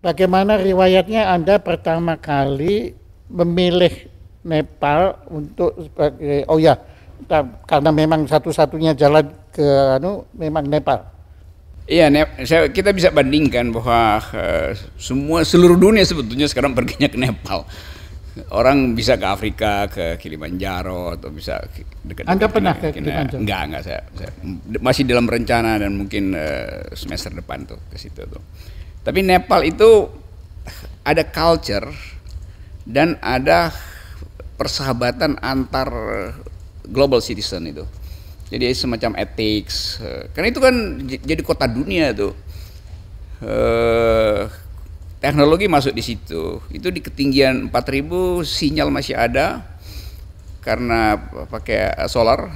Bagaimana riwayatnya Anda pertama kali memilih Nepal untuk sebagai oh ya karena memang satu-satunya jalan ke anu memang Nepal. Iya, kita bisa bandingkan bahwa eh, semua seluruh dunia sebetulnya sekarang perginya ke Nepal. Orang bisa ke Afrika, ke Kilimanjaro atau bisa dekat. Anda pernah ke, ke Kilimanjaro? Enggak, enggak saya, saya masih dalam rencana dan mungkin eh, semester depan tuh ke situ tuh. Tapi Nepal itu ada culture dan ada persahabatan antar global citizen itu. Jadi semacam ethics. Eh, karena itu kan jadi kota dunia tuh. Eh, teknologi masuk di situ. Itu di ketinggian 4000 sinyal masih ada karena pakai eh, solar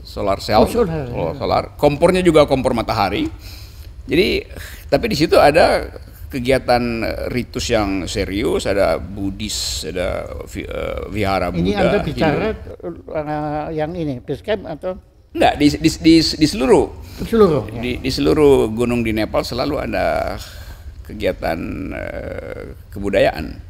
solar cell. Oh, solar. Ya. Oh, solar. Kompornya juga kompor matahari jadi tapi di situ ada kegiatan eh, ritus yang serius, ada Buddhis, ada eh, vihara Buddha. Ini Anda gitu. bicara Hindu. Eh, yang ini, Biskem atau Enggak, di, di, di, di seluruh. Seluruh. Di, ya. di seluruh gunung di Nepal selalu ada kegiatan uh, kebudayaan.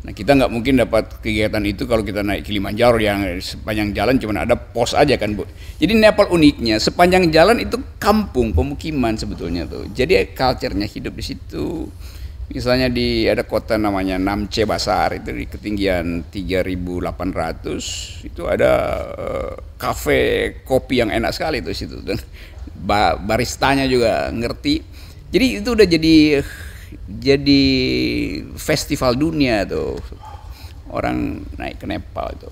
Nah kita nggak mungkin dapat kegiatan itu kalau kita naik Kilimanjaro yang sepanjang jalan cuma ada pos aja kan bu. Jadi Nepal uniknya sepanjang jalan itu kampung pemukiman sebetulnya tuh. Jadi culture-nya hidup di situ. Misalnya di ada kota namanya Namche Basar itu di ketinggian 3.800 itu ada eh, kafe uh, kopi yang enak sekali itu situ dan baristanya juga ngerti. Jadi itu udah jadi jadi festival dunia tuh orang naik ke Nepal itu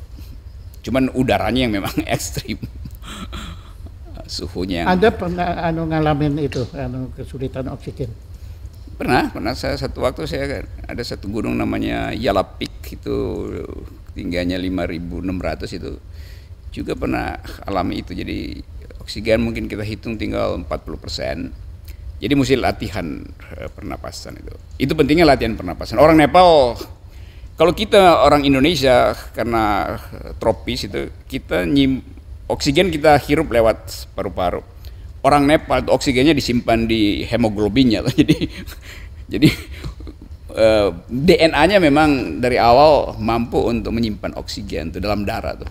cuman udaranya yang memang ekstrim suhunya yang... Anda pernah anu ngalamin itu anu kesulitan oksigen pernah pernah saya satu waktu saya ada satu gunung namanya Yalapik itu tingginya 5600 itu juga pernah alami itu jadi oksigen mungkin kita hitung tinggal 40 persen jadi mesti latihan eh, pernapasan itu. Itu pentingnya latihan pernapasan. Orang Nepal, kalau kita orang Indonesia karena eh, tropis itu kita nyim, oksigen kita hirup lewat paru-paru. Orang Nepal itu oksigennya disimpan di hemoglobinnya, jadi jadi eh, DNA-nya memang dari awal mampu untuk menyimpan oksigen itu dalam darah tuh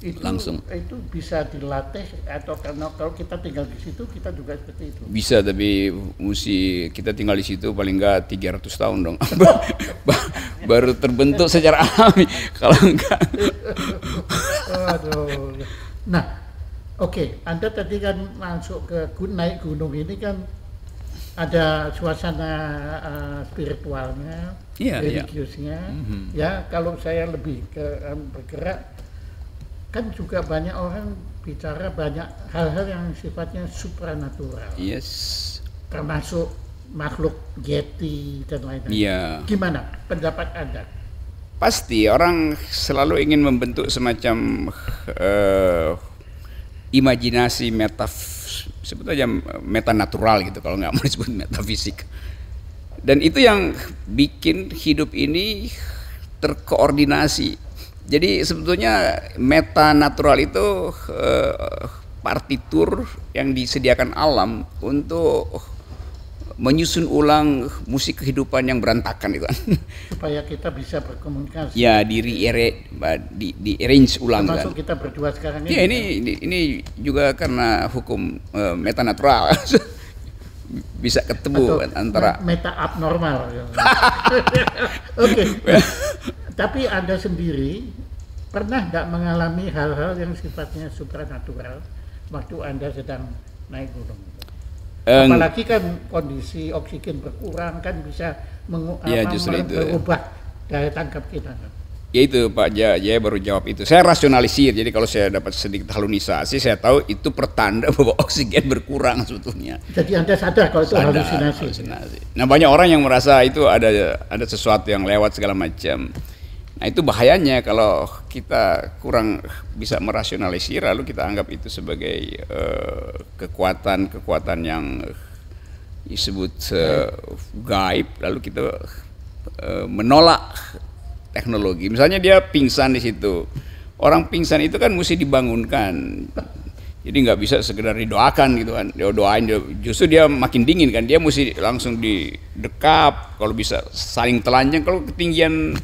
itu, langsung. Itu bisa dilatih atau karena kalau kita tinggal di situ kita juga seperti itu. Bisa tapi mesti kita tinggal di situ paling enggak 300 tahun dong. Baru terbentuk secara alami kalau enggak. Aduh. Nah, oke, okay. Anda tadi kan masuk ke gun naik gunung ini kan ada suasana uh, spiritualnya, yeah, iya. religiusnya. Yeah. Mm -hmm. Ya, kalau saya lebih ke um, bergerak kan juga banyak orang bicara banyak hal-hal yang sifatnya supranatural. Yes. Termasuk makhluk yeti dan lain-lain. Yeah. Gimana pendapat Anda? Pasti orang selalu ingin membentuk semacam uh, imajinasi metaf sebut aja eh, metanatural gitu kalau nggak mau disebut metafisik. Dan itu yang bikin hidup ini terkoordinasi jadi sebetulnya meta natural itu eh, partitur yang disediakan alam untuk menyusun ulang musik kehidupan yang berantakan itu Supaya kita bisa berkomunikasi. Ya, di re di, di arrange ulang kan. Termasuk kan. kita berdua sekarang ini. Ya, ini ini juga karena hukum eh, meta natural. bisa ketemu Atau antara meta abnormal. Oke. Tapi Anda sendiri pernah nggak mengalami hal-hal yang sifatnya supranatural waktu anda sedang naik gunung? Um, Apalagi kan kondisi oksigen berkurang kan bisa mengubah ya, justru itu. berubah ya. daya tangkap kita. Kan? Ya itu Pak Jaya, Jaya baru jawab itu. Saya rasionalisir, jadi kalau saya dapat sedikit halunisasi, saya tahu itu pertanda bahwa oksigen berkurang sebetulnya. Jadi Anda sadar kalau itu sadar, halusinasi. halusinasi. Nah banyak orang yang merasa itu ada ada sesuatu yang lewat segala macam. Nah itu bahayanya kalau kita kurang bisa merasionalisir lalu kita anggap itu sebagai eh, kekuatan-kekuatan uh, yang disebut uh, gaib lalu kita uh, menolak teknologi. Misalnya dia pingsan di situ. Orang pingsan itu kan mesti dibangunkan. Jadi nggak bisa sekedar didoakan gitu kan. Dia doain dia, justru dia makin dingin kan. Dia mesti langsung didekap kalau bisa saling telanjang kalau ketinggian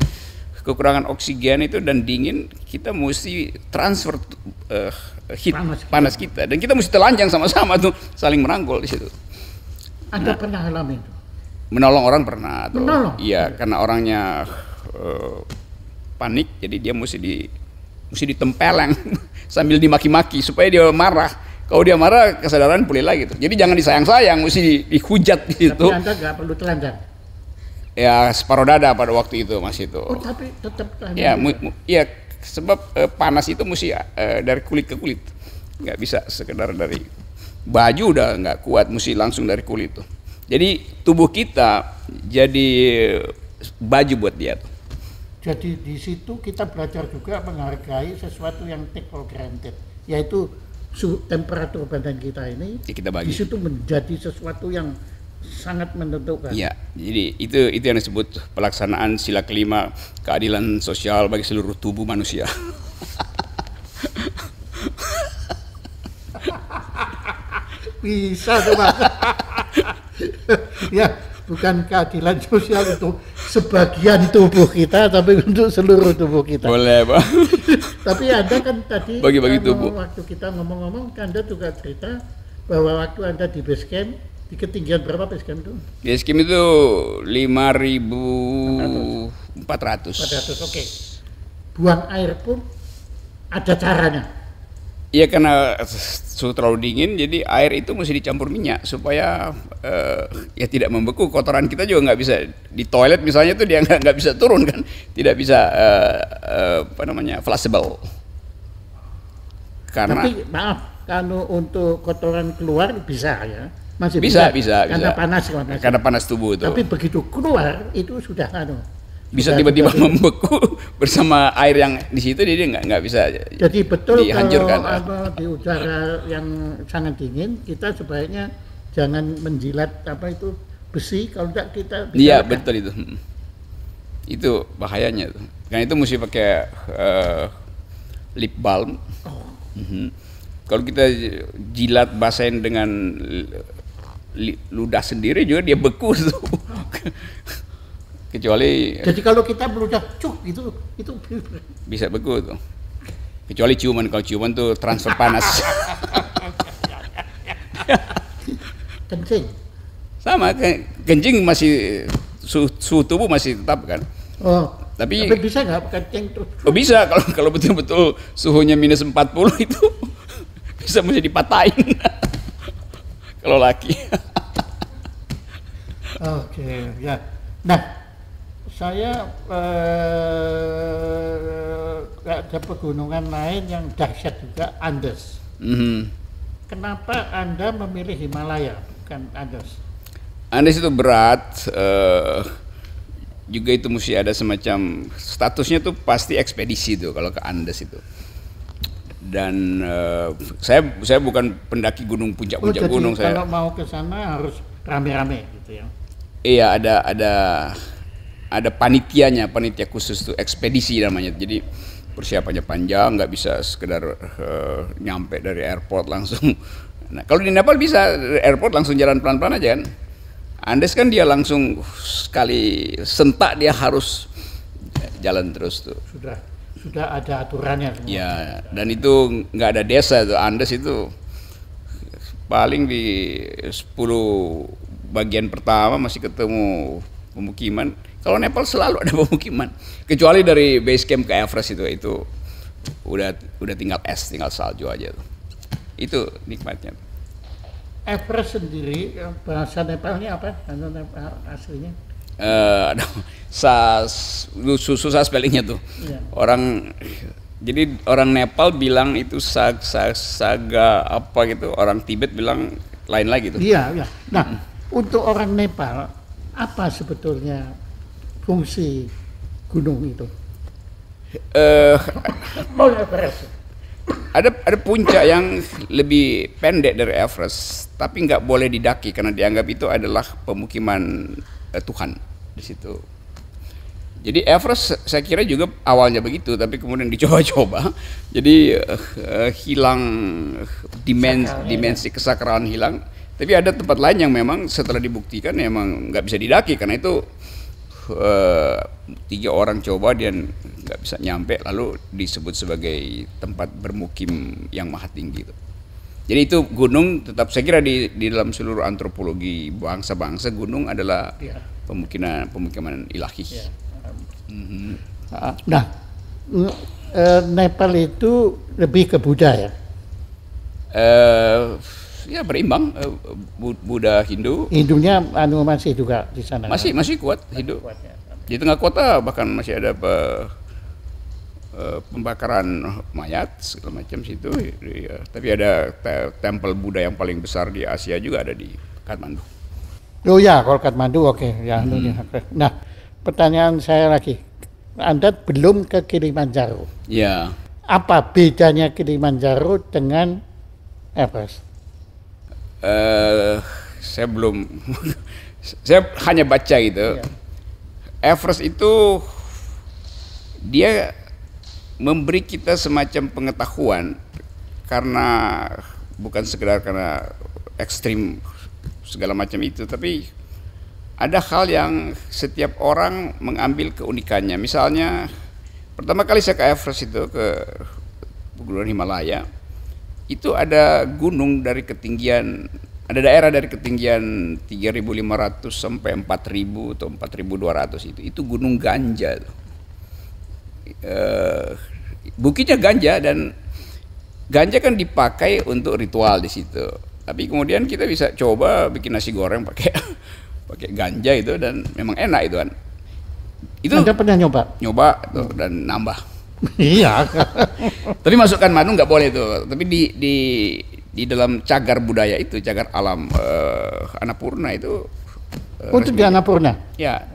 kekurangan oksigen itu dan dingin kita mesti transfer uh, heat panas, panas kita. dan kita mesti telanjang sama-sama tuh saling merangkul di situ. Anda nah, pernah alami itu? Menolong orang pernah atau menolong? Iya karena orangnya uh, panik jadi dia mesti di mesti ditempeleng sambil dimaki-maki supaya dia marah. Kalau dia marah kesadaran pulih lagi tuh. Jadi jangan disayang-sayang mesti dihujat gitu. Tapi Anda nggak perlu telanjang ya separuh dada pada waktu itu mas itu. Oh, tapi tetap ya, mu, mu, ya sebab eh, panas itu mesti eh, dari kulit ke kulit, nggak bisa sekedar dari baju udah nggak kuat, mesti langsung dari kulit tuh. Jadi tubuh kita jadi baju buat dia tuh. Jadi di situ kita belajar juga menghargai sesuatu yang take for granted, yaitu suhu temperatur badan kita ini. Ya, kita bagi. Di situ menjadi sesuatu yang sangat menentukan. Ya, jadi itu itu yang disebut pelaksanaan sila kelima keadilan sosial bagi seluruh tubuh manusia. Bisa tuh mas. ya, bukan keadilan sosial untuk sebagian tubuh kita, tapi untuk seluruh tubuh kita. Boleh, pak. tapi anda kan tadi bagi-bagi tubuh. Waktu kita ngomong-ngomong, kan anda juga cerita bahwa waktu anda di base camp di ketinggian berapa PSKM itu? PSKM itu lima ribu empat ratus. Empat ratus, oke. Buang air pun ada caranya. Iya karena suhu terlalu dingin, jadi air itu mesti dicampur minyak supaya uh, ya tidak membeku. Kotoran kita juga nggak bisa di toilet misalnya itu dia nggak nggak bisa turun kan, tidak bisa uh, apa namanya flushable. Karena. Tapi maaf, kalau untuk kotoran keluar bisa ya masih bisa, bisa, bisa. Karena bisa. panas, panas. Karena panas tubuh itu. Tapi begitu keluar itu sudah anu. Bisa tiba-tiba membeku bersama air yang di situ jadi nggak nggak bisa. Jadi betul dihancurkan. kalau apa, di udara yang sangat dingin kita sebaiknya jangan menjilat apa itu besi kalau tidak kita. Iya betul itu. Hmm. Itu bahayanya itu Karena itu mesti pakai uh, lip balm. Oh. Mm -hmm. Kalau kita jilat basen dengan ludah sendiri juga dia beku tuh. Kecuali Jadi kalau kita berucap cuk itu itu bisa beku tuh. Kecuali ciuman kalau ciuman tuh transfer panas. kencing. Sama kencing masih suhu, suhu tubuh masih tetap kan. Oh. Tapi, tapi bisa nggak kencing terus? Oh bisa kalau kalau betul-betul suhunya minus 40 itu bisa menjadi patahin kalau laki. Oke, okay, ya. Nah, saya eh, ada pegunungan lain yang dahsyat juga, Andes. Mm -hmm. Kenapa Anda memilih Himalaya, bukan Andes? Andes itu berat, eh, juga itu mesti ada semacam statusnya tuh pasti ekspedisi tuh kalau ke Andes itu dan uh, saya saya bukan pendaki gunung puncak oh, puncak oh, gunung saya. Kalau mau ke sana harus rame-rame gitu ya. Iya ada ada ada panitianya panitia khusus tuh ekspedisi namanya jadi persiapannya panjang nggak bisa sekedar uh, nyampe dari airport langsung. Nah kalau di Nepal bisa airport langsung jalan pelan-pelan aja kan. Andes kan dia langsung sekali sentak dia harus jalan terus tuh. Sudah sudah ada aturannya semua. Ya, dan itu nggak ada desa itu Andes itu paling di 10 bagian pertama masih ketemu pemukiman. Kalau Nepal selalu ada pemukiman, kecuali dari base camp ke Everest itu itu udah udah tinggal es, tinggal salju aja tuh. Itu nikmatnya. Everest sendiri bahasa Nepalnya apa? Bahasa Nepal aslinya? uh, sa susah spellingnya tuh yeah. orang jadi orang Nepal bilang itu sag, sag, saga apa gitu orang Tibet bilang lain lagi tuh iya yeah, iya yeah. nah mm untuk orang Nepal apa sebetulnya fungsi gunung itu uh, ada ada puncak yang lebih pendek dari Everest, tapi nggak boleh didaki karena dianggap itu adalah pemukiman eh, Tuhan di situ. Jadi Everest saya kira juga awalnya begitu, tapi kemudian dicoba-coba, jadi uh, uh, hilang eh, dimensi, dimensi kesakralan hilang. Tapi ada tempat lain yang memang setelah dibuktikan memang nggak bisa didaki karena itu uh, tiga orang coba dan nggak bisa nyampe, lalu disebut sebagai tempat bermukim yang maha tinggi. Gitu. Jadi itu gunung tetap saya kira di, di dalam seluruh antropologi bangsa-bangsa gunung adalah ya. pemukiman pemukiman ilahi. Ya. Mm-hmm. Nah, eh, eh, Nepal itu lebih ke Buddha ya? Uh, ya berimbang uh, Buddha Hindu. Hindunya anu masih juga di sana. Masih masih kuat Hindu. Ya. Di tengah kota bahkan masih ada Eh, pembakaran mayat segala macam situ. Ya. Tapi ada te tempel Buddha yang paling besar di Asia juga ada di Kathmandu. Oh ya, kalau Kathmandu oke okay. ya. Hmm. Nah, pertanyaan saya lagi. Anda belum ke Kilimanjaro. Ya. Apa bedanya Kilimanjaro dengan Everest? Uh, saya belum saya hanya baca gitu. Ya. Everest itu dia memberi kita semacam pengetahuan karena bukan sekedar karena ekstrim segala macam itu tapi ada hal yang setiap orang mengambil keunikannya misalnya pertama kali saya ke Everest itu ke pegunungan Himalaya itu ada gunung dari ketinggian ada daerah dari ketinggian 3.500 sampai 4.000 atau 4.200 itu itu gunung ganja tuh Eh, bukitnya ganja dan ganja kan dipakai untuk ritual di situ. Tapi kemudian kita bisa coba bikin nasi goreng pakai pakai ganja itu dan memang enak itu kan. Itu Anda pernah nyoba? Nyoba itu, hmm. dan nambah. Iya. Tapi masukkan madu nggak boleh tuh. Tapi di di di dalam cagar budaya itu, cagar alam uh, eh, Anapurna itu. Uh, eh, Untuk oh, di Anapurna? Ya.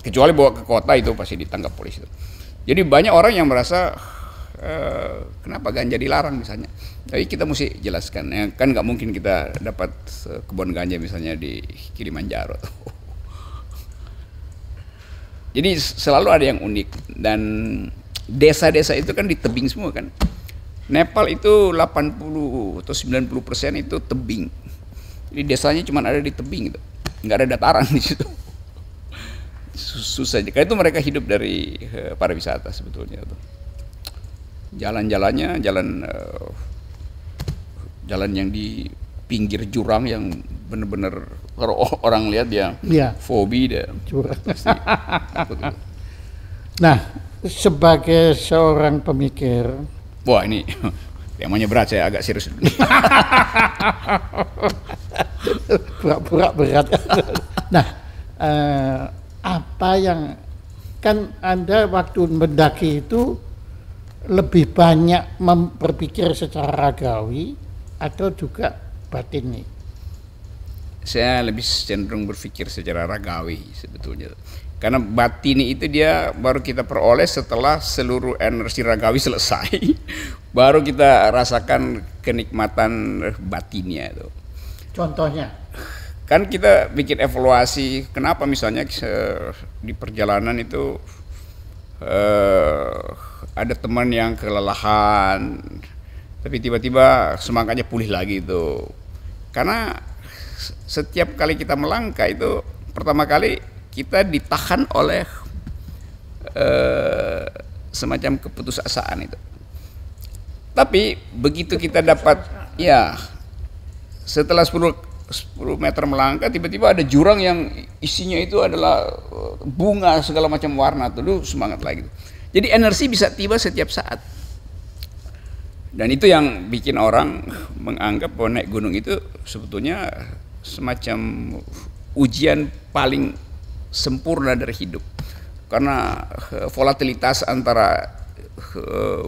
Kecuali bawa ke kota itu pasti ditangkap polisi itu. Jadi banyak orang yang merasa eh, kenapa ganja dilarang misalnya. Tapi kita mesti jelaskan. Ya, kan nggak mungkin kita dapat kebun ganja misalnya di Kilimanjaro. Jadi selalu ada yang unik dan desa-desa itu kan di tebing semua kan. Nepal itu 80 atau 90 persen itu tebing. Jadi desanya cuma ada di tebing gitu. Nggak ada dataran di situ susah karena itu mereka hidup dari uh, pariwisata sebetulnya tuh jalan-jalannya jalan uh, jalan yang di pinggir jurang yang benar-benar kalau orang lihat ya, iya. dia ya. fobi dia Nah, sebagai seorang pemikir, wah ini temanya berat saya agak serius. Pura-pura berat. nah, eh, apa yang kan Anda waktu mendaki itu lebih banyak memperpikir secara ragawi atau juga batin Saya lebih cenderung berpikir secara ragawi sebetulnya. Karena batin itu dia baru kita peroleh setelah seluruh energi ragawi selesai. baru kita rasakan kenikmatan batinnya itu. Contohnya? kan kita bikin evaluasi kenapa misalnya di perjalanan itu eh, ada teman yang kelelahan tapi tiba-tiba semangkanya pulih lagi itu karena setiap kali kita melangkah itu pertama kali kita ditahan oleh eh, semacam keputusasaan itu tapi begitu kita dapat ya setelah 10 10 meter melangkah tiba-tiba ada jurang yang isinya itu adalah eh, bunga segala macam warna tuh semangat lagi jadi energi bisa tiba setiap saat dan itu yang bikin orang menganggap bahwa naik gunung itu sebetulnya semacam ujian paling sempurna dari hidup karena eh, volatilitas antara eh,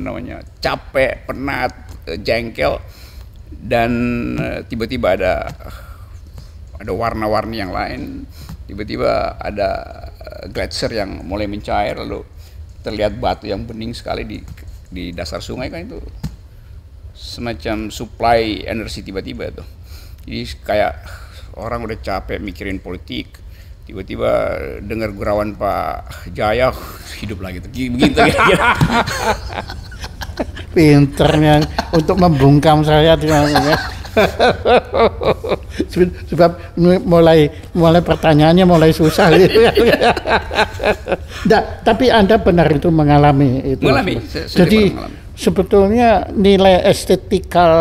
namanya capek penat jengkel dan eh, tiba-tiba ada ada warna-warni yang lain tiba-tiba ada eh, gletser yang mulai mencair lalu terlihat batu yang bening sekali di di dasar sungai kan itu semacam supply energi tiba-tiba itu jadi kayak orang udah capek mikirin politik tiba-tiba dengar gurauan Pak Jaya hidup lagi begitu pinternya untuk membungkam saya ya. sebab mulai mulai pertanyaannya mulai susah nah, tapi anda benar itu mengalami itu mengalami jadi mengalami. sebetulnya nilai estetikal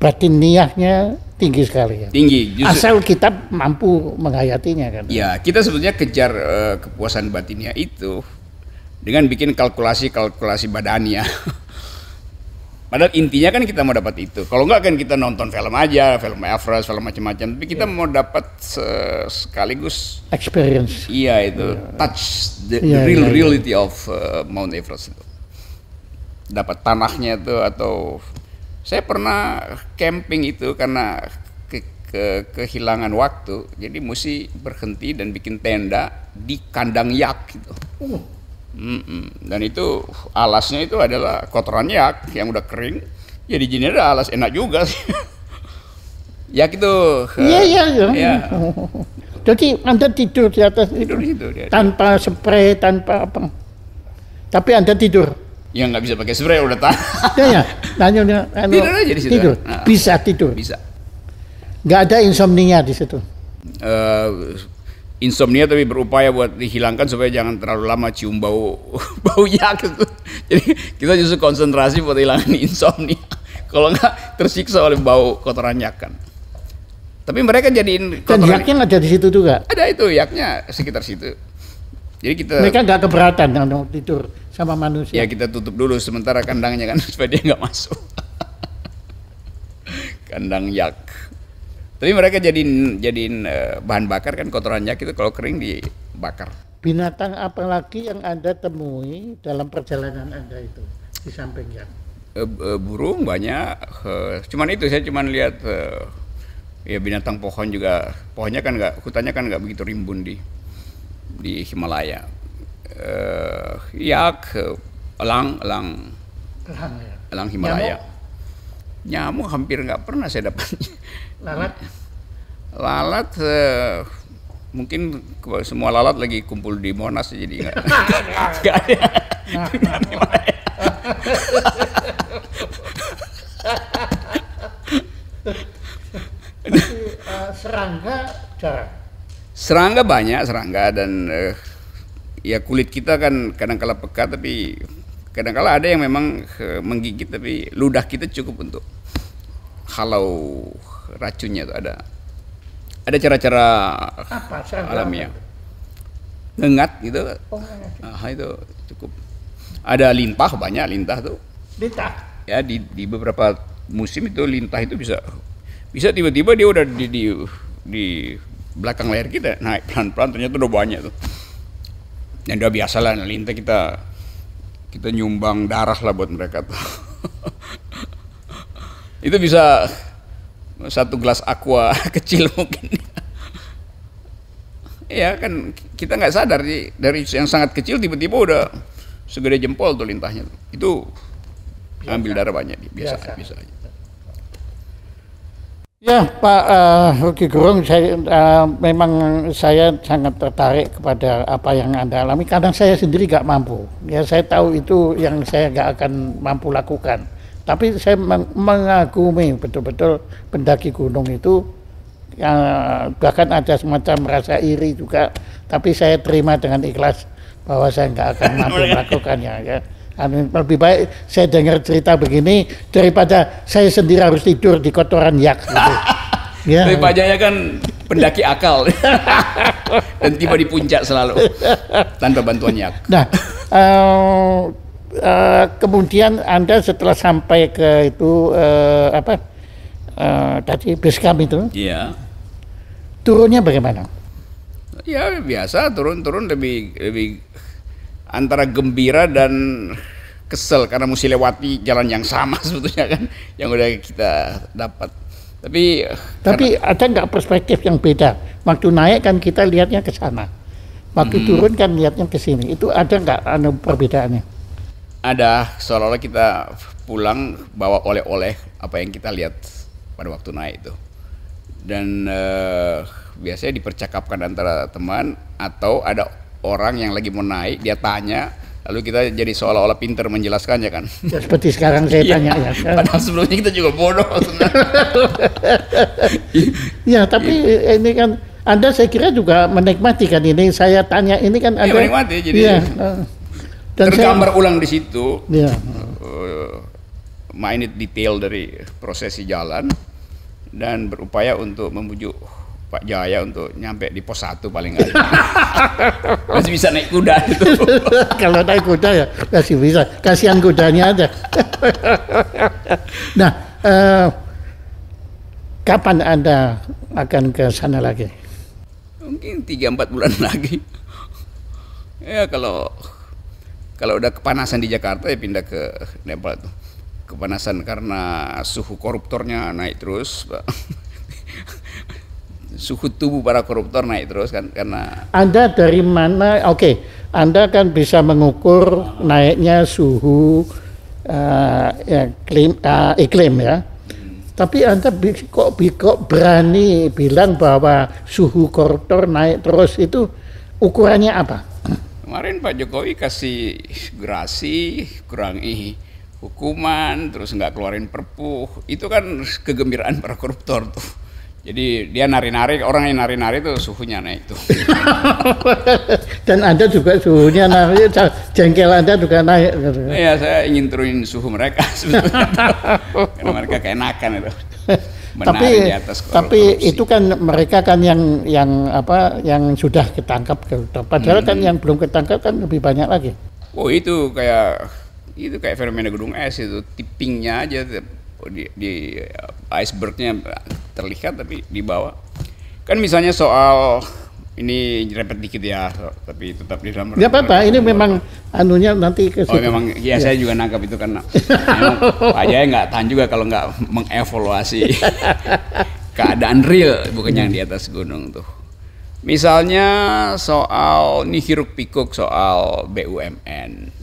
batiniahnya tinggi sekali ya. Tinggi. Justru, Asal kita mampu menghayatinya kan. Ya, kita sebetulnya kejar uh, kepuasan batinnya itu dengan bikin kalkulasi-kalkulasi badannya. Padahal intinya kan kita mau dapat itu. Kalau enggak kan kita nonton film aja, film Everest film macam-macam. Tapi kita yeah. mau dapat sekaligus experience. Iya itu, yeah. touch the, yeah, real yeah, iya. reality of uh, Mount Everest itu. Dapat tanahnya itu atau saya pernah camping itu karena ke, ke kehilangan waktu. Jadi mesti berhenti dan bikin tenda di kandang yak gitu. Oh. Dan itu alasnya itu adalah kotoran yak yang udah kering. Ya jinnya alas enak juga sih. yak itu. Iya iya iya. iya. Jadi Anda tidur di atas tidur itu, tanpa spray tanpa apa. Tapi Anda tidur. Ya nggak bisa pakai spray udah tahan. Iya iya. Tanya dia. Anu, tidur aja di situ. Tidur. Ah. bisa tidur. Bisa. Nggak ada insomnia di situ. Uh, insomnia tapi berupaya buat dihilangkan supaya jangan terlalu lama cium bau bau yak itu. Jadi kita justru konsentrasi buat hilangin insomnia. Kalau enggak tersiksa oleh bau kotoran yak kan. Tapi mereka jadiin kotoran. Dan yaknya ada di situ juga. Ada itu yaknya sekitar situ. Jadi kita mereka nggak keberatan dengan tidur sama manusia. Ya kita tutup dulu sementara kandangnya kan supaya dia nggak masuk. Kandang yak. Tapi mereka jadiin jadiin eh, bahan bakar kan kotorannya itu kalau kering dibakar. Binatang apa lagi yang Anda temui dalam perjalanan Anda itu di sampingnya? Uh, eh, eh, burung banyak. cuman itu saya cuman lihat ya binatang pohon juga pohonnya kan nggak hutannya kan nggak begitu rimbun di di Himalaya. Uh, yak, elang, elang, elang, ya. elang Himalaya. Nyamuk, Nyamuk hampir nggak pernah saya dapat. lalat lalat uh, mungkin semua lalat lagi kumpul di Monas jadi nggak nggak ada eh, serangga jarang serangga banyak serangga dan uh, ya kulit kita kan kadang-kala peka tapi kadang-kala ada yang memang menggigit tapi ludah kita cukup untuk kalau racunnya tuh ada ada cara-cara alamiah ngengat gitu oh, itu cukup ada lintah banyak lintah tuh lintah ya di, di beberapa musim itu lintah itu bisa bisa tiba-tiba dia udah di, di di belakang layar kita naik pelan-pelan ternyata udah banyak tuh yang udah biasa lah lintah kita kita nyumbang darah lah buat mereka tuh itu bisa satu gelas aqua kecil mungkin ya kan kita nggak sadar sih dari yang sangat kecil tiba-tiba udah segede jempol tuh lintahnya itu biasa. ambil darah banyak biasa biasa, biasa aja. Ya Pak uh, Ruki Gurung, saya, uh, memang saya sangat tertarik kepada apa yang Anda alami. Kadang saya sendiri nggak mampu. Ya saya tahu itu yang saya nggak akan mampu lakukan tapi saya mengagumi betul-betul pendaki gunung itu yang bahkan ada semacam rasa iri juga. Tapi saya terima dengan ikhlas bahwa saya nggak akan mampu oh, iya. melakukannya. Ya. Anu, lebih baik saya dengar cerita begini daripada saya sendiri harus tidur di kotoran yak. Gitu. ya. Tapi Pak Jaya kan pendaki akal dan tiba di puncak selalu tanpa bantuan yak. Nah, uh, uh, kemudian Anda setelah sampai ke itu uh, apa uh, tadi bis kami itu? Iya. Turunnya bagaimana? Ya biasa turun-turun lebih lebih antara gembira dan kesel karena mesti lewati jalan yang sama sebetulnya kan yang udah kita dapat. Tapi tapi karena, ada nggak perspektif yang beda? Waktu naik kan kita lihatnya ke sana. Waktu hmm. turun kan lihatnya ke sini. Itu ada nggak anu perbedaannya? ada seolah-olah kita pulang bawa oleh-oleh apa yang kita lihat pada waktu naik itu dan uh, biasanya dipercakapkan antara teman atau ada orang yang lagi mau naik dia tanya lalu kita jadi seolah-olah pinter menjelaskannya kan ya, seperti sekarang saya iya. tanya ya, ya. padahal sebelumnya kita juga bodoh ya tapi ya. ini kan anda saya kira juga menikmati kan ini saya tanya ini kan ya, ada menikmati jadi ya. Uh dan tergambar saya, ulang di situ. Ya. Uh, main detail dari prosesi jalan dan berupaya untuk membujuk Pak Jaya untuk nyampe di pos satu paling nggak. masih bisa naik kuda itu. Kalau naik kuda ya masih bisa. Kasihan kudanya aja. nah, eh, kapan Anda akan ke sana lagi? Mungkin tiga empat bulan lagi. ya kalau kalau udah kepanasan di Jakarta ya pindah ke Nepal tuh kepanasan karena suhu koruptornya naik terus suhu tubuh para koruptor naik terus kan karena Anda dari mana oke okay. Anda kan bisa mengukur naiknya suhu uh, ya, klim, uh, iklim ya tapi Anda kok, kok berani bilang bahwa suhu koruptor naik terus itu ukurannya apa? Kemarin Pak Jokowi kasih gerasi, kurangi hukuman, terus nggak keluarin perpu. Itu kan kegembiraan para koruptor tuh. Jadi dia nari-nari, orang yang nari-nari itu suhunya naik tuh. Dan Anda juga suhunya naik, jengkel Anda juga naik. Iya, saya ingin turunin suhu mereka Karena mereka keenakan itu. tapi tapi korupsi. itu kan mereka kan yang yang apa yang sudah ketangkap padahal kan hmm. kan yang belum ketangkap kan lebih banyak lagi oh itu kayak itu kayak fenomena gedung es itu tippingnya aja oh, di, di icebergnya terlihat tapi di bawah kan misalnya soal ini repet dikit ya tapi tetap di dalam ya apa-apa ini memang anunya nanti ke oh, situ. oh memang ya, ya saya juga nangkap itu karena Pak Jaya nggak tahan juga kalau nggak mengevaluasi keadaan real bukan yang di atas gunung tuh misalnya soal nihiruk pikuk soal BUMN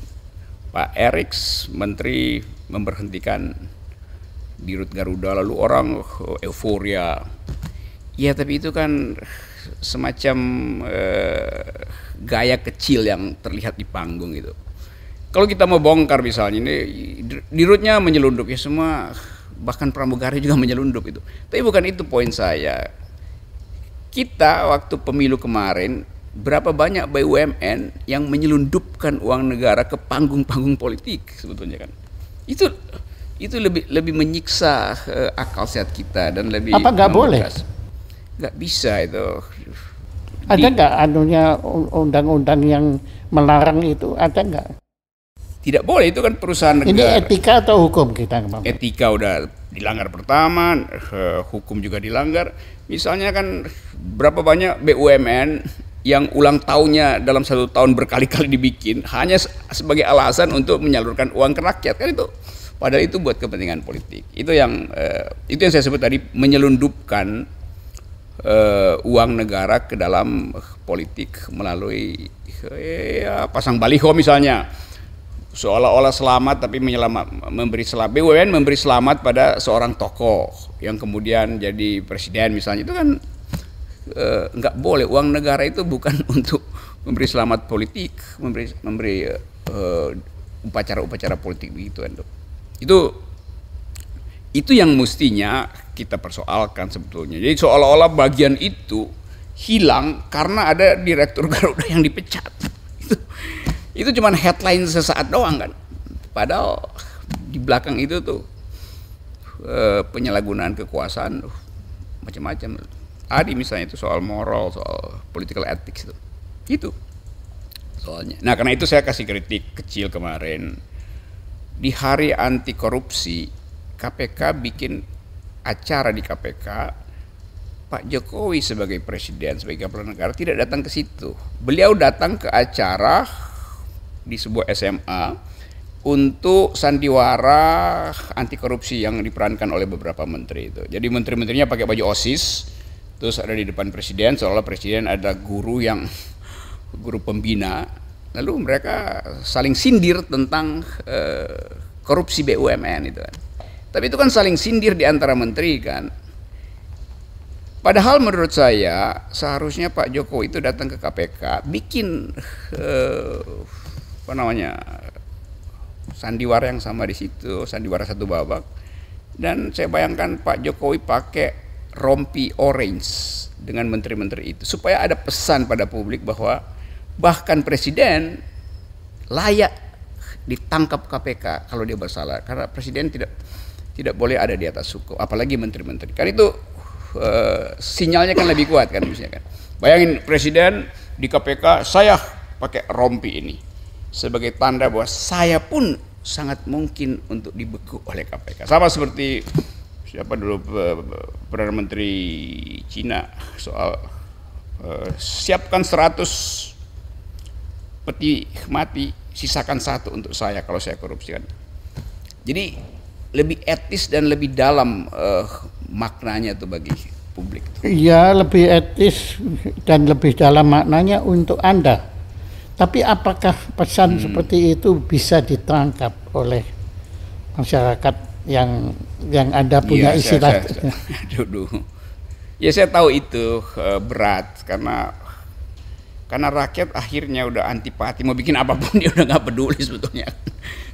Pak Erick Menteri memberhentikan dirut Garuda lalu orang eh, euforia ya tapi itu kan semacam uh, gaya kecil yang terlihat di panggung itu. Kalau kita mau bongkar misalnya ini dirutnya menyelundup ya semua bahkan pramugari juga menyelundup itu. Tapi bukan itu poin saya. Kita waktu pemilu kemarin berapa banyak BUMN yang menyelundupkan uang negara ke panggung-panggung politik sebetulnya kan. Itu itu lebih lebih menyiksa eh, akal sehat kita dan lebih apa nggak boleh nggak bisa itu. Ada nggak anunya undang-undang yang melarang itu? Ada nggak? Tidak boleh itu kan perusahaan negara. Ini etika atau hukum kita? Etika udah dilanggar pertama, eh, hukum juga dilanggar. Misalnya kan berapa banyak BUMN yang ulang tahunnya dalam satu tahun berkali-kali dibikin hanya sebagai alasan untuk menyalurkan uang ke rakyat kan itu padahal itu buat kepentingan politik itu yang eh, itu yang saya sebut tadi menyelundupkan uh, uang negara ke dalam eh, politik melalui eh, ya, pasang baliho misalnya seolah-olah selamat tapi menyelamat memberi selamat BUMN memberi selamat pada seorang tokoh yang kemudian jadi presiden misalnya itu kan nggak nggak boleh uang negara itu bukan untuk memberi selamat politik memberi memberi upacara-upacara politik begitu itu itu yang mestinya kita persoalkan sebetulnya. Jadi seolah-olah bagian itu hilang karena ada direktur Garuda yang dipecat. Itu, itu cuman headline sesaat doang kan. Padahal di belakang itu tuh eh, penyalahgunaan kekuasaan uh, macam-macam. Tadi misalnya itu soal moral, soal political ethics itu. Itu soalnya. Nah, karena itu saya kasih kritik kecil kemarin. Di hari anti korupsi KPK bikin acara di KPK Pak Jokowi sebagai presiden sebagai kepala negara tidak datang ke situ. Beliau datang ke acara di sebuah SMA untuk sandiwara anti korupsi yang diperankan oleh beberapa menteri itu. Jadi menteri-menterinya pakai baju OSIS terus ada di depan presiden seolah presiden ada guru yang guru pembina lalu mereka saling sindir tentang uh, korupsi BUMN itu kan. Tapi itu kan saling sindir di antara menteri kan. Padahal menurut saya seharusnya Pak Jokowi itu datang ke KPK bikin eh, apa namanya sandiwara yang sama di situ, sandiwara satu babak. Dan saya bayangkan Pak Jokowi pakai rompi orange dengan menteri-menteri itu supaya ada pesan pada publik bahwa bahkan presiden layak ditangkap KPK kalau dia bersalah karena presiden tidak tidak boleh ada di atas suku, apalagi menteri-menteri Kan itu uh, sinyalnya kan lebih kuat kan misalnya kan bayangin presiden di KPK saya pakai rompi ini sebagai tanda bahwa saya pun sangat mungkin untuk dibeku oleh KPK sama seperti siapa dulu eh, perdana menteri Cina soal uh, siapkan 100 peti mati sisakan satu untuk saya kalau saya korupsi kan jadi lebih etis dan lebih dalam uh, maknanya tuh bagi publik. Iya, lebih etis dan lebih dalam maknanya untuk Anda. Tapi apakah pesan hmm. seperti itu bisa ditangkap oleh masyarakat yang yang Anda iya, punya ya, istilah? Saya, saya, ya saya tahu itu uh, berat karena karena rakyat akhirnya udah antipati mau bikin apapun dia udah nggak peduli sebetulnya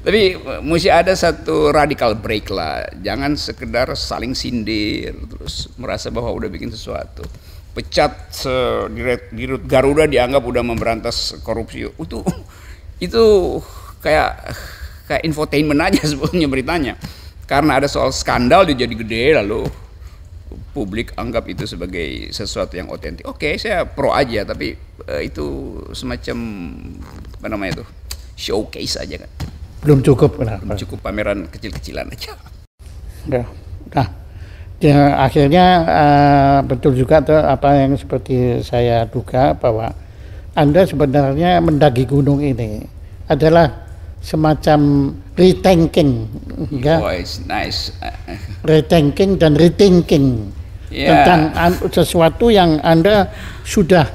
tapi mesti ada satu radikal break lah. Jangan sekedar saling sindir terus merasa bahwa udah bikin sesuatu. Pecat uh, Garuda dianggap udah memberantas korupsi. Itu itu kayak kayak infotainment aja sebetulnya beritanya. Karena ada soal skandal dia jadi gede lalu publik anggap itu sebagai sesuatu yang otentik. Oke, okay, saya pro aja tapi uh, itu semacam apa namanya itu showcase aja kan belum cukup benar, belum cukup pameran kecil-kecilan aja nah, nah ya, akhirnya uh, betul juga tuh apa yang seperti saya duga bahwa anda sebenarnya mendaki gunung ini adalah semacam retanking ya Voice, nice retanking dan rethinking yeah. tentang sesuatu yang anda sudah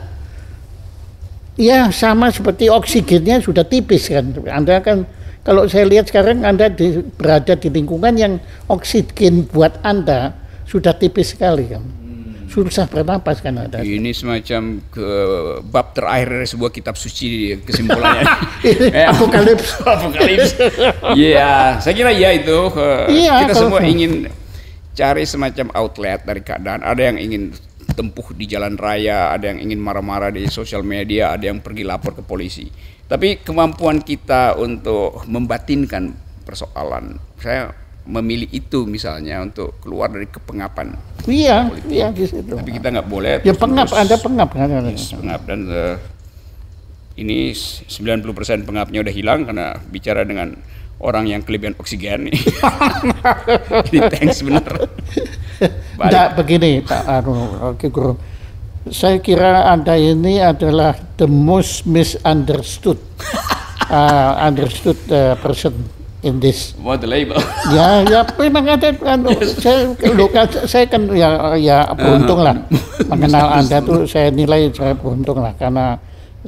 Ya sama seperti oksigennya sudah tipis kan. Anda kan kalau saya lihat sekarang Anda di, berada di lingkungan yang oksigen buat Anda sudah tipis sekali kan. Hmm. Susah bernapas kan ada. Ini semacam ke bab terakhir dari sebuah kitab suci kesimpulannya. Ya. Apokalips. Apokalips. Iya, saya kira iya itu. Iya, kita semua itu. ingin cari semacam outlet dari keadaan. Ada yang ingin tempuh di jalan raya, ada yang ingin marah-marah di sosial media, ada yang pergi lapor ke polisi tapi kemampuan kita untuk membatinkan persoalan, saya memilih itu misalnya untuk keluar dari kepengapan. Iya, iya gitu. Tapi kita nggak boleh. Ya pengap, ada pengap kan? Yes, pengap dan uh, ini 90% pengapnya udah hilang karena bicara dengan orang yang kelebihan oksigen ini. Jadi thanks bener. Tidak begini Pak Anu, oke Guru saya kira Anda ini adalah the most misunderstood uh, understood uh, person in this. What the label? ya, ya memang ada kan. Yes. Saya luka, saya kan ya ya uh-huh. beruntung lah mengenal Anda tuh saya nilai saya beruntung lah karena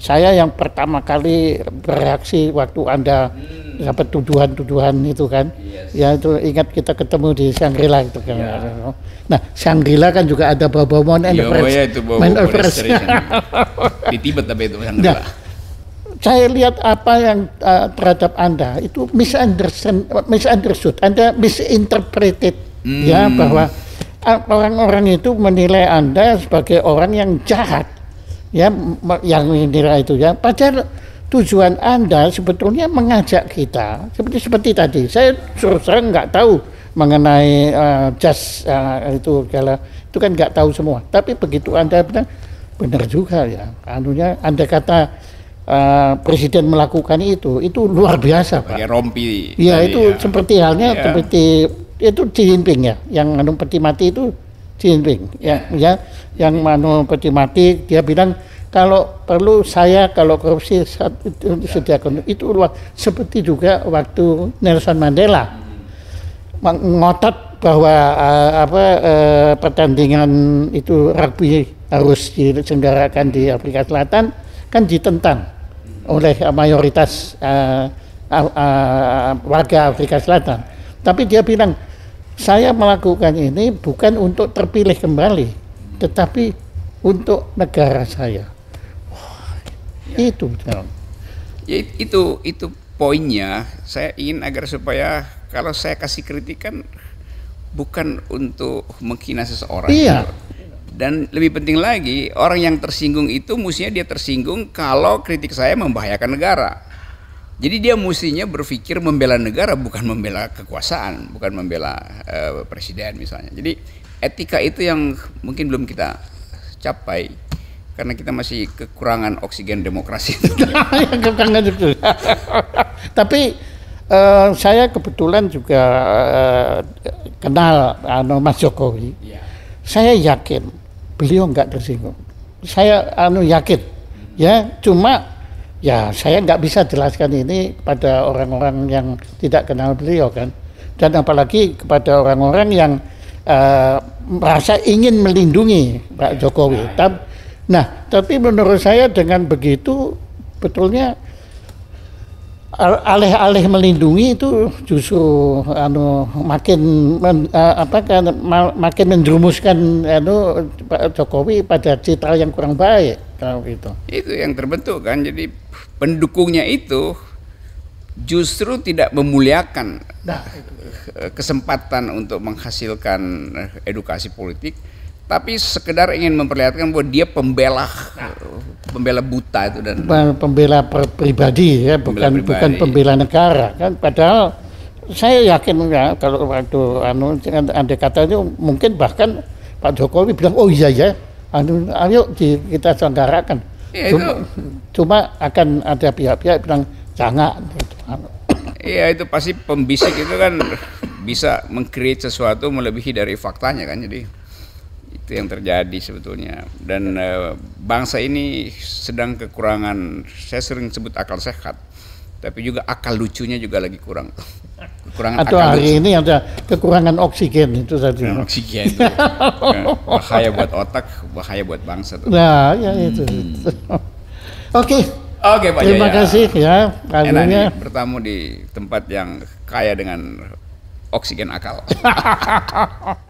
saya yang pertama kali bereaksi waktu Anda hmm dapat tuduhan-tuduhan itu kan. Yes. Ya itu ingat kita ketemu di Shangri-La itu kan. Yeah. Nah, Shangri-La kan juga ada Bobo Mon and Everest. Iya, itu bau-bau Everest. di Tibet tapi itu Shangri-La. Nah, saya lihat apa yang uh, terhadap Anda itu misunderstood, misunderstood. Anda misinterpreted hmm. ya bahwa eh, orang-orang itu menilai Anda sebagai orang yang jahat. Ya yang menilai itu ya. Padahal tujuan Anda sebetulnya mengajak kita seperti seperti tadi. Saya terus terang nggak tahu mengenai uh, jas uh, itu kalau itu kan nggak tahu semua. Tapi begitu Anda bilang benar juga ya. Anunya Anda kata uh, presiden melakukan itu itu luar biasa pak Pak. rompi. Ya itu ya. seperti halnya ya. seperti itu Jinping ya yang anu peti mati itu Jinping ya ya yang anu peti mati dia bilang kalau perlu saya kalau korupsi saat itu sediakan itu luar seperti juga waktu Nelson Mandela mengotot bahwa uh, apa uh, pertandingan itu rugby harus diselenggarakan di Afrika Selatan kan ditentang oleh mayoritas uh, uh, uh, warga Afrika Selatan tapi dia bilang saya melakukan ini bukan untuk terpilih kembali tetapi untuk negara saya Ya. Itu Ya, ya itu itu poinnya. Saya ingin agar supaya kalau saya kasih kritikan bukan untuk menghina seseorang. Iya. Dan lebih penting lagi, orang yang tersinggung itu mestinya dia tersinggung kalau kritik saya membahayakan negara. Jadi dia mestinya berpikir membela negara bukan membela kekuasaan, bukan membela uh, presiden misalnya. Jadi etika itu yang mungkin belum kita capai karena kita masih kekurangan oksigen demokrasi tapi uh, saya kebetulan juga uh, kenal uh, Mas Jokowi ya. saya yakin beliau nggak tersinggung saya anu yakin ya cuma ya saya nggak bisa jelaskan ini pada orang-orang yang tidak kenal beliau kan dan apalagi kepada orang-orang yang uh, merasa ingin melindungi Pak iya. Jokowi. Nah, tapi iya. Nah, tapi menurut saya dengan begitu betulnya alih-alih melindungi itu justru anu makin men, eh, apa kan makin menjerumuskan anu Pak Jokowi pada citra yang kurang baik kalau gitu. Itu yang terbentuk kan. Jadi pendukungnya itu justru tidak memuliakan nah, eh, kesempatan untuk menghasilkan eh, edukasi politik tapi sekedar ingin memperlihatkan bahwa dia pembela pembela buta itu dan pembela pribadi ya bukan pribadi. bukan pembela negara kan padahal saya yakin ya kalau waktu anu andai kata itu mungkin bahkan Pak Jokowi bilang oh iya ya anu ayo di, kita selenggarakan ya, cuma, itu. cuma akan ada pihak-pihak bilang jangan gitu. Iya itu pasti pembisik itu kan bisa mengcreate sesuatu melebihi dari faktanya kan jadi itu yang terjadi sebetulnya dan uh, bangsa ini sedang kekurangan saya sering sebut akal sehat tapi juga akal lucunya juga lagi kurang kekurangan atau akal hari lucu. ini ada kekurangan oksigen itu tadi nah, oksigen itu. bahaya buat otak bahaya buat bangsa tuh. nah ya itu hmm. oke okay. oke okay, terima kasih ya enaknya bertamu di tempat yang kaya dengan oksigen akal